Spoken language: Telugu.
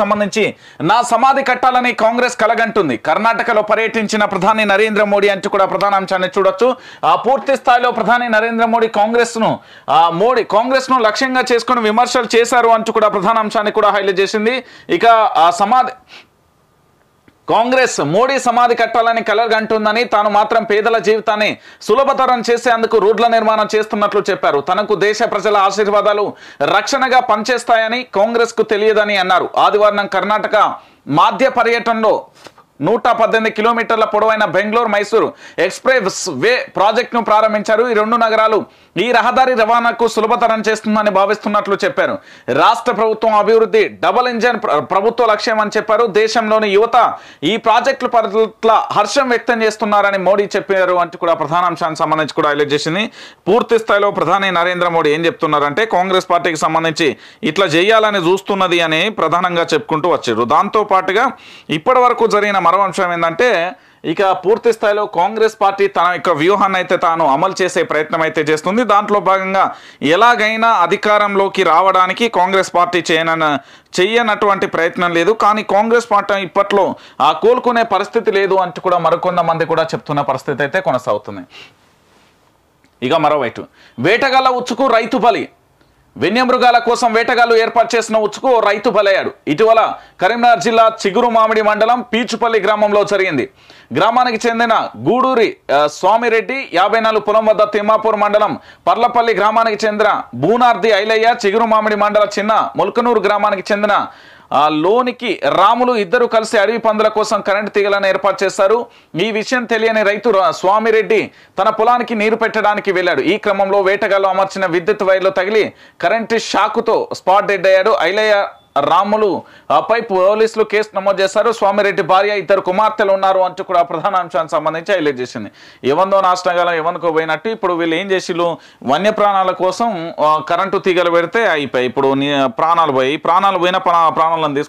సంబంధించి నా సమాధి కట్టాలని కాంగ్రెస్ కలగంటుంది కర్ణాటకలో పర్యటించిన ప్రధాని నరేంద్ర మోడీ అంటూ కూడా ప్రధాన అంశాన్ని చూడొచ్చు ఆ పూర్తి స్థాయిలో ప్రధాని నరేంద్ర మోడీ కాంగ్రెస్ ను మోడీ కాంగ్రెస్ ను లక్ష్యంగా చేసుకుని విమర్శలు చేశారు అంటూ కూడా ప్రధాన అంశాన్ని కూడా హైలైట్ చేసింది ఇక సమాధి కాంగ్రెస్ మోడీ సమాధి కట్టాలని కలగంటుందని తాను మాత్రం పేదల జీవితాన్ని సులభతరం చేసేందుకు రోడ్ల నిర్మాణం చేస్తున్నట్లు చెప్పారు తనకు దేశ ప్రజల ఆశీర్వాదాలు రక్షణగా పనిచేస్తాయని కాంగ్రెస్ కు తెలియదని అన్నారు ఆదివారం కర్ణాటక మాధ్య పర్యటనలో నూట పద్దెనిమిది కిలోమీటర్ల పొడవైన బెంగళూరు మైసూరు ఎక్స్ప్రెస్ వే ప్రాజెక్టును ప్రారంభించారు ఈ రెండు నగరాలు ఈ రహదారి రవాణాకు సులభతరం చేస్తుందని భావిస్తున్నట్లు చెప్పారు రాష్ట్ర ప్రభుత్వం అభివృద్ధి డబల్ ఇంజన్ ప్రభుత్వ లక్ష్యం అని చెప్పారు దేశంలోని యువత ఈ ప్రాజెక్టుల పట్ల హర్షం వ్యక్తం చేస్తున్నారని మోడీ చెప్పారు అంటూ కూడా ప్రధానాంశానికి సంబంధించి కూడా హైలైట్ చేసింది పూర్తి స్థాయిలో ప్రధాని నరేంద్ర మోడీ ఏం చెప్తున్నారంటే కాంగ్రెస్ పార్టీకి సంబంధించి ఇట్లా చేయాలని చూస్తున్నది అని ప్రధానంగా చెప్పుకుంటూ వచ్చారు దాంతో పాటుగా ఇప్పటి జరిగిన మరో అంశం ఏంటంటే ఇక పూర్తి స్థాయిలో కాంగ్రెస్ పార్టీ తన యొక్క వ్యూహాన్ని అయితే తాను అమలు చేసే ప్రయత్నం అయితే చేస్తుంది దాంట్లో భాగంగా ఎలాగైనా అధికారంలోకి రావడానికి కాంగ్రెస్ పార్టీ చేయన చేయనటువంటి ప్రయత్నం లేదు కానీ కాంగ్రెస్ పార్టీ ఇప్పట్లో ఆ కోలుకునే పరిస్థితి లేదు అంటూ కూడా మరికొంతమంది కూడా చెప్తున్న పరిస్థితి అయితే కొనసాగుతుంది ఇక మరోవైపు వేటగల ఉచ్చుకు రైతు బలి వెన్యమృగాల కోసం వేటగాళ్లు ఏర్పాటు చేసిన ఉచ్చుకు రైతు బలయ్యాడు ఇటీవల కరీంనగర్ జిల్లా చిగురు మామిడి మండలం పీచుపల్లి గ్రామంలో జరిగింది గ్రామానికి చెందిన గూడూరి స్వామిరెడ్డి యాభై నాలుగు పొలం వద్ద తిమ్మాపూర్ మండలం పర్లపల్లి గ్రామానికి చెందిన భూనార్ది ఐలయ్య చిగురు మామిడి మండల చిన్న ముల్కనూరు గ్రామానికి చెందిన లోనికి రాములు ఇద్దరు కలిసి అడవి పందుల కోసం కరెంటు తీగలను ఏర్పాటు చేశారు ఈ విషయం తెలియని రైతు స్వామిరెడ్డి తన పొలానికి నీరు పెట్టడానికి వెళ్ళాడు ఈ క్రమంలో వేటగాళ్ళు అమర్చిన విద్యుత్ వైర్లు తగిలి కరెంటు షాకుతో స్పాట్ డెడ్ అయ్యాడు ఐలయ్య రాములు పై పోలీసులు కేసు నమోదు చేశారు స్వామిరెడ్డి భార్య ఇద్దరు కుమార్తెలు ఉన్నారు అంటూ కూడా ప్రధాన అంశానికి సంబంధించి హైలైట్ చేసింది ఏవందో నాశనగాలం ఏవనుకో పోయినట్టు ఇప్పుడు వీళ్ళు ఏం వన్య ప్రాణాల కోసం కరెంటు తీగలు పెడితే అయిపోయి ఇప్పుడు ప్రాణాలు పోయి ప్రాణాలు పోయిన ప్రాణాలను తీసుకు